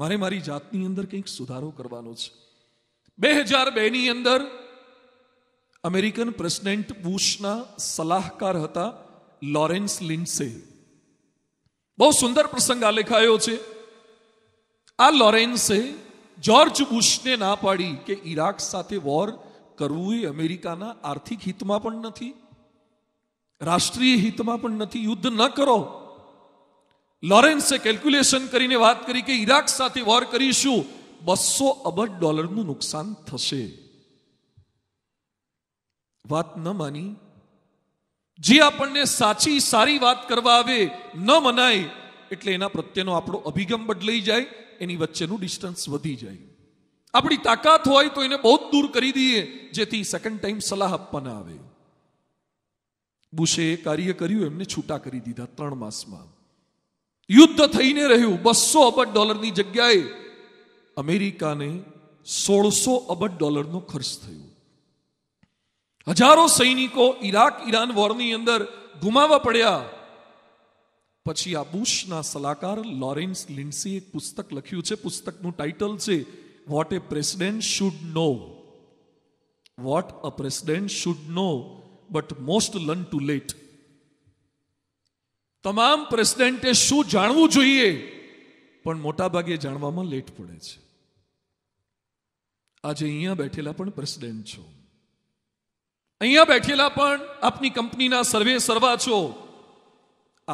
મારી મારી જાતની અંદર કઈક સુધારા કરવાનો છે 2002 ની અંદર અમેરિકન પ્રેસિડેન્ટ બુશના સલાહકાર હતા લોરેન્સ લિન્સે બહુ સુંદર પ્રસંગા લખાયો છે આ લોરેન્સે જ્યોર્જ બુશને ના પાડી કે ઈરાક સાથે વોર કરવું એ અમેરિકાના આર્થિક હિતમાં પણ નથી રાષ્ટ્રીય હિતમાં પણ નથી યુદ્ધ ન કરો લોરેન્સે કેલ્ક્યુલેશન કરીને વાત કરી કે ઈરાક સાથે વોર કરીશું બસો અબજ ડોલરનું નુકસાન થશે વાત ન માની જે આપણને સાચી સારી વાત કરવા આવે ન મનાય એટલે એના પ્રત્યેનો આપણો અભિગમ બદલાઈ જાય એની વચ્ચેનું ડિસ્ટન્સ વધી જાય આપણી તાકાત હોય તો એને બહુ જ દૂર કરી દઈએ જેથી સેકન્ડ ટાઈમ સલાહ આપવાના આવે બુશે એ કાર્ય કર્યું એમને છૂટા કરી દીધા ત્રણ માસમાં યુદ્ધ થઈને રહ્યું બસો અબજ ડોલરની જગ્યાએ અમેરિકાને સોળસો અબજ ડોલરનો ખર્ચ થયો હજારો સૈનિકો ઈરાક ઈરાન વોરની અંદર ગુમાવવા પડ્યા પછી આ બુશના સલાહકાર લોરેન્સ લિન્સી એક પુસ્તક લખ્યું છે પુસ્તકનું ટાઇટલ છે what a president should know what a president should know but most learn too late તમામ પ્રેસિડેન્ટે શું જાણવું જોઈએ પણ મોટાભાગે જાણવામાં લેટ પડે છે આજે અહીંયા બેઠેલા પણ પ્રેસિડેન્ટ છો અહીંયા બેઠેલા પણ આપની કંપનીના સર્વે સર્વા છો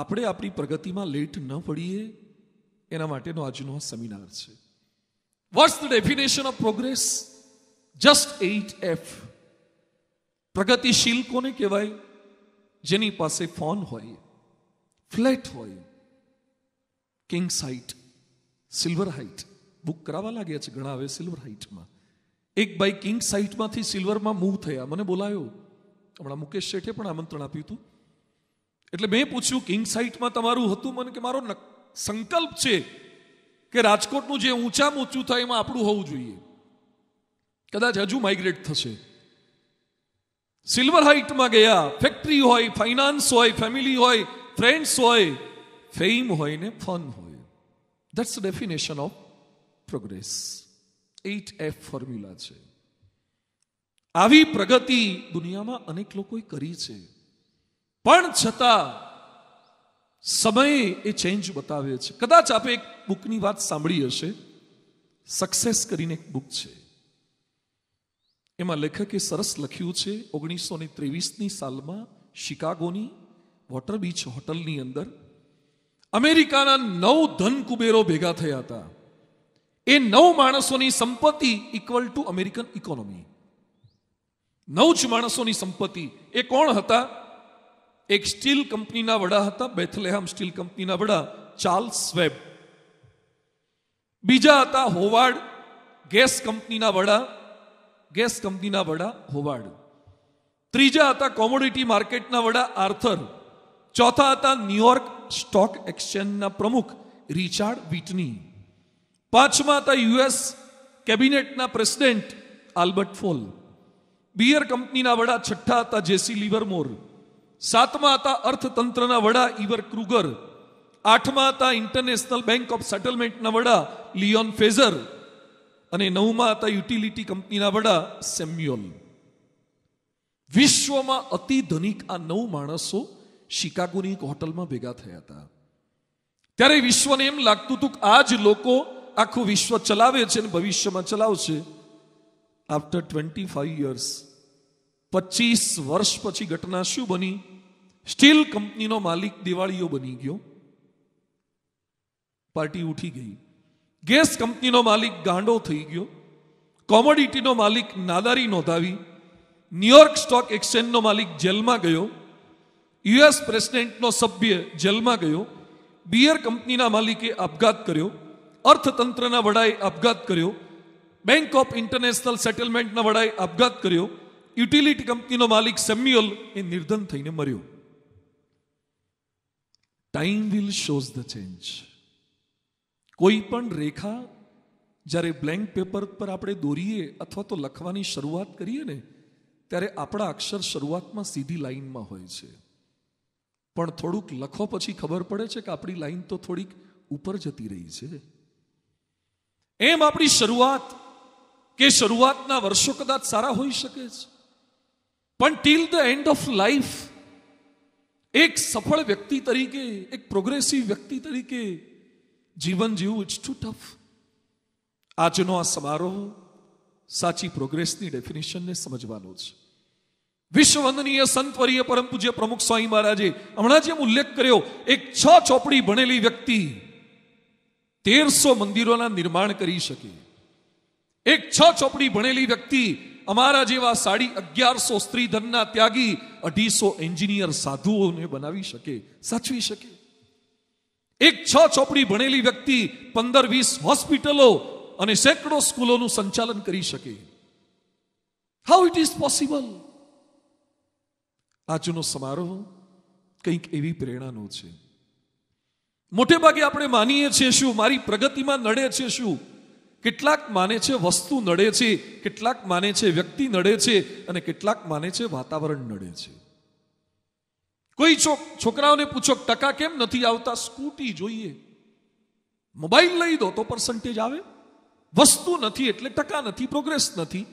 આપણે આપણી પ્રગતિમાં લેટ ન પડીએ એના માટેનો આજનો આ સેમિનાર છે what's the definition of progress just eight F પ્રગતિશીલ કોને કહેવાય જેની પાસે ફોન હોય ફ્લેટ હોય king site silver height book કરાવવા લાગ્યા છે ઘણા હવે સિલ્વર હાઇટમાં એક બાઈ કિંગ સાઇટમાંથી સિલ્વરમાં મૂવ થયા મને બોલાયો હમણાં મુકેશ શેઠે પણ આમંત્રણ આપ્યું હતું એટલે મેં પૂછ્યું કિંગ સાઇટમાં તમારું હતું મને કે મારો સંકલ્પ છે કે રાજકોટનું જે ઊંચામાં ઊંચું થાય એમાં આપણું હોવું જોઈએ કદાચ હજુ માઇગ્રેટ થશે સિલ્વર હાઇટમાં ગયા ફેક્ટરી હોય ફાઇનાન્સ હોય ફેમિલી હોય ફ્રેન્ડ્સ હોય ફેમ હોય ને ફન હોય that's definition of progress eight F formula છે આવી પ્રગતિ દુનિયામાં અનેક લોકોએ કરી છે પણ છતાં સમય એ ચેન્જ બતાવે છે કદાચ આપે એક બુકની વાત સાંભળી હશે સક્સેસ કરીને એક બુક છે એમાં લેખકે સરસ લખ્યું છે ઓગણીસો ને ત્રેવીસની સાલમાં શિકાગોની वाटर बीच होटल ની અંદર અમેરિકાના નવ ધનકુબેરો ભેગા થયા હતા એ નવ માણસોની સંપત્તિ ઇક્વલ ટુ અમેરિકન ઇકોનોમી નવ છ માણસોની સંપત્તિ એ કોણ હતા એક સ્ટીલ કંપનીના વડા હતા બેથલેહેમ સ્ટીલ કંપનીના વડા ચાર્લ્સ વેબ બીજો હતા હોવર્ડ ગેસ કંપનીના વડા ગેસ કંપનીના વડા હોવર્ડ ત્રીજા હતા કોમોડિટી માર્કેટના વડા આર્થર ચોથા હતા ન્યુયોર્ક સ્ટોક એક્સચેન્જના પ્રમુખ રિચાર્ડ વિટની પાંચમા હતા યુએસ કેબિનેટના પ્રેસિડેન્ટ આલ્બર્ટ ફોલ બિયર કંપનીના વડા છઠ્ઠા હતા જેસી લિવરમોર સાતમા હતા અર્થતંત્રના વડા ઇવર ક્રુગર આઠમા હતા ઇન્ટરનેશનલ બેંક ઓફ સેટલમેન્ટના વડા લિયોન ફેઝર અને નવમા હતા યુટિલિટી કંપનીના વડા સેમ્યુઅલ વિશ્વમાં અતિ ધનિક આ નવ માણસો શિકાગોની એક હોટલમાં ભેગા થયા હતા ત્યારે વિશ્વને એમ લાગતું હતું કે આ જ લોકો આખું વિશ્વ ચલાવે છે અને ભવિષ્યમાં ચલાવશે આફ્ટર ટ્વેન્ટી ફાઈવ યર્સ પચીસ વર્ષ પછી ઘટના શું બની સ્ટીલ કંપનીનો માલિક દિવાળીઓ બની ગયો પાર્ટી ઉઠી ગઈ ગેસ કંપનીનો માલિક ગાંડો થઈ ગયો કોમોડિટીનો માલિક નાદારી નોંધાવી ન્યુયોર્ક સ્ટોક એક્સચેન્જનો માલિક જેલમાં ગયો યુએસ પ્રેસિડેન્ટનો સભ્ય જેલમાં ગયો બિયર કંપનીના માલિકે આપઘાત કર્યો અર્થતંત્રના વડાએ આપઘાત કર્યો બેંક ઓફ ઇન્ટરનેશનલ સેટલમેન્ટના વડાએ આપઘાત કર્યો યુટિલિટી કંપનીનો માલિક સેમ્યુઅલ એ નિર્ધન થઈને મર્યો time will shows the change કોઈ પણ રેખા જ્યારે બ્લેન્ક પેપર પર આપણે દોરીએ અથવા તો લખવાની શરૂઆત કરીએ ને ત્યારે આપણા અક્ષર શરૂઆતમાં સીધી લાઈનમાં હોય છે પણ થોડુંક લખો પછી ખબર પડે છે કે આપણી લાઈન તો થોડીક ઉપર જતી રહી છે એમ આપણી શરૂઆત કે શરૂઆતના વર્ષો કદાચ સારા હોઈ શકે છે પણ till the end of life એક સફળ વ્યક્તિ તરીકે એક પ્રોગ્રેસિવ વ્યક્તિ તરીકે જીવન જીવવું ઇટ્સ ટુ ટફ આજનો આ સમારોહ સાચી પ્રોગ્રેસની ડેફિનેશનને સમજવાનો છે વિશ્વવંદનીય સંતવરીય પરમ પૂજ્ય પ્રમુખ સ્વામી મહારાજે હમણાં જેમ ઉલ્લેખ કર્યો એક છ ચોપડી ભણેલી વ્યક્તિ તેરસો મંદિરોના નિર્માણ કરી શકે એક છ ચોપડી ભણેલી વ્યક્તિ અમારા જેવા સાડી અગિયારસો સ્ત્રીધનના ત્યાગી અઢીસો એન્જિનિયર સાધુઓને બનાવી શકે સાચવી શકે એક છ ચોપડી ભણેલી વ્યક્તિ પંદર વીસ હોસ્પિટલો અને સેંકડો સ્કૂલોનું સંચાલન કરી શકે હાઉ ઇટ ઇઝ પોસિબલ આજનો સમારોહ કંઈક એવી પ્રેરણાનો છે મોટે ભાગે આપણે માનીએ છીએ શું મારી પ્રગતિમાં નડે છે શું કેટલાક માને છે વસ્તુ નડે છે કેટલાક માને છે વ્યક્તિ નડે છે અને કેટલાક માને છે વાતાવરણ નડે છે કોઈ છોકરાઓને પૂછો ટકા કેમ નથી આવતા સ્કૂટી જોઈએ મોબાઈલ લઈ દો તો પર્સન્ટેજ આવે વસ્તુ નથી એટલે ટકા નથી પ્રોગ્રેસ નથી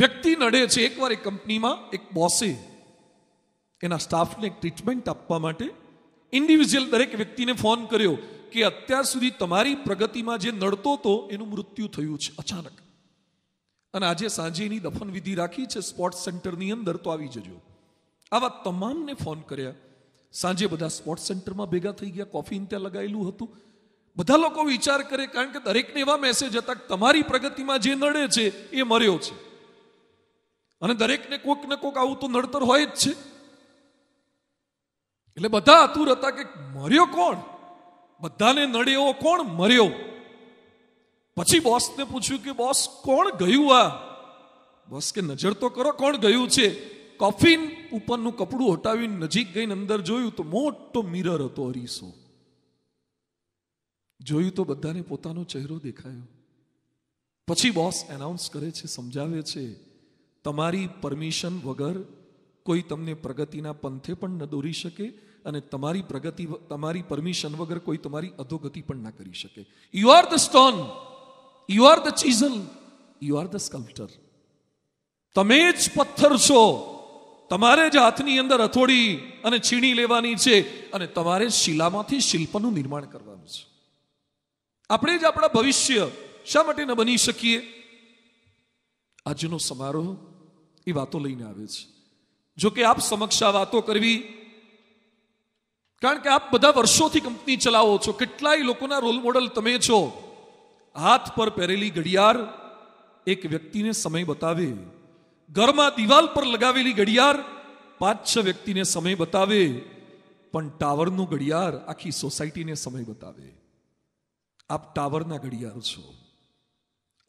વ્યક્તિ નડે છે એકવાર એક કંપનીમાં એક બોસે એના સ્ટાફને ટ્રીટમેન્ટ આપવા માટે ઇન્ડિવિજ્યુઅલ દરેક વ્યક્તિને ફોન કર્યો કે અત્યાર સુધી તમારી પ્રગતિમાં જે નડતો હતો એનું મૃત્યુ થયું છે અચાનક અને આજે સાંજે એની દફનવિધિ રાખી છે સ્પોર્ટ્સ સેન્ટરની અંદર તો આવી જજો આવા તમામને ફોન કર્યા સાંજે બધા સ્પોર્ટ્સ સેન્ટરમાં ભેગા થઈ ગયા કોફીન ત્યાં લગાવેલું હતું બધા લોકો વિચાર કરે કારણ કે દરેકને એવા મેસેજ હતા તમારી પ્રગતિમાં જે નડે છે એ મર્યો છે અને દરેકને કોઈક ને કોઈક આવું તો નડતર હોય જ છે એટલે બધા આતુર હતા કે મર્યો કોણ બધાને નડ્યો કોણ મર્યો પછી બોસને પૂછ્યું કે બોસ કોણ ગયું આ બોસ કે નજર તો કરો કોણ ગયું છે કોફિન ઉપરનું કપડું હટાવીને નજીક ગઈને અંદર જોયું તો મોટો મિરર હતો અરીસો જોયું તો બધાને પોતાનો ચહેરો દેખાયો પછી બોસ એનાઉન્સ કરે છે સમજાવે છે તમારી પરમિશન વગર કોઈ તમને પ્રગતિના પંથે પણ ન દોરી શકે અને તમારી પ્રગતિ તમારી પરમિશન વગર કોઈ તમારી અધોગતિ પણ ના કરી શકે you are the stone you are the chisel you are the sculptor તમે જ પથ્થર છો તમારે જ હાથની અંદર હથોડી અને છીણી લેવાની છે અને તમારે શિલામાંથી શિલ્પનું નિર્માણ કરવાનું છે આપણે જ આપણા ભવિષ્ય શા માટે ન બની શકીએ આજનો સમારોહ એ વાતો લઈને આવે છે જો કે આપ સમક્ષ આ વાતો કરવી કારણ કે આપ બધા વર્ષોથી કંપની ચલાવો છો કેટલાય લોકોના રોલ મોડલ તમે છો હાથ પર પહેરેલી ઘડિયાળ એક વ્યક્તિને સમય બતાવે ઘરમાં દિવાલ પર લગાવેલી ઘડિયાળ પાંચ છ વ્યક્તિને સમય બતાવે પણ ટાવરનું ઘડિયાળ આખી સોસાયટીને સમય બતાવે આપ ટાવરના ઘડિયાળ છો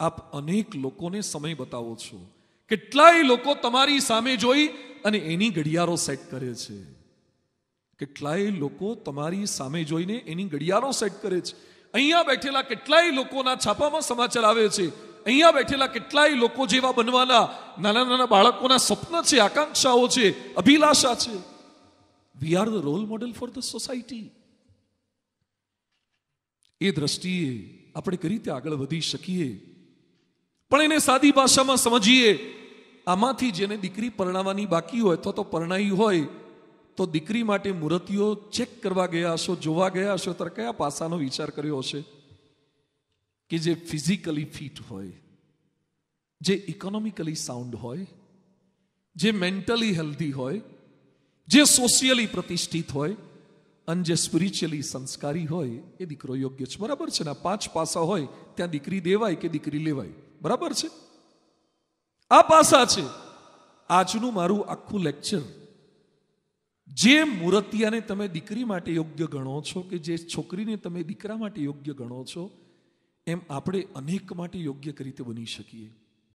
આપ અનેક લોકોને સમય બતાવો છો કેટલાય લોકો તમારી સામે જોઈ અને એની ઘડિયાળો સેટ કરે છે કેટલાય લોકો તમારી સામે જોઈને એની ઘડિયાળો સેટ કરે છે અહીંયા બેઠેલા કેટલાય લોકોના છાપામાં સમાચાર આવે છે અહીંયા બેઠેલા કેટલાય લોકો જેવા બનવાના નાના નાના બાળકોના સ્વપ્ન છે આકાંક્ષાઓ છે અભિલાષા છે we are the role model for the society એ દ્રષ્ટિએ આપણે કઈ રીતે આગળ વધી શકીએ પણ એને સાદી ભાષામાં સમજીએ આમાંથી જેને દીકરી પરણાવવાની બાકી હોય અથવા તો પરણાઈ હોય તો દીકરી માટે મૂર્તિઓ ચેક કરવા ગયા હશો જોવા ગયા હશો ત્યારે કયા પાસાનો વિચાર કર્યો હશે કે જે ફિઝિકલી ફિટ હોય જે ઇકોનોમિકલી સાઉન્ડ હોય જે મેન્ટલી હેલ્ધી હોય જે સોશિયલી પ્રતિષ્ઠિત હોય અને જે સ્પિરિચ્યુઅલી સંસ્કારી હોય એ દીકરો યોગ્ય છે બરાબર છે ને પાંચ પાસા હોય ત્યાં દીકરી દેવાય કે દીકરી લેવાય બરાબર છે આ પાસા છે આજનું મારું આખું લેક્ચર જે મૂર્તિયાને તમે દીકરી માટે યોગ્ય ગણો છો કે જે છોકરીને તમે દીકરા માટે યોગ્ય ગણો છો એમ આપણે અનેક માટે યોગ્ય રીતે બની શકીએ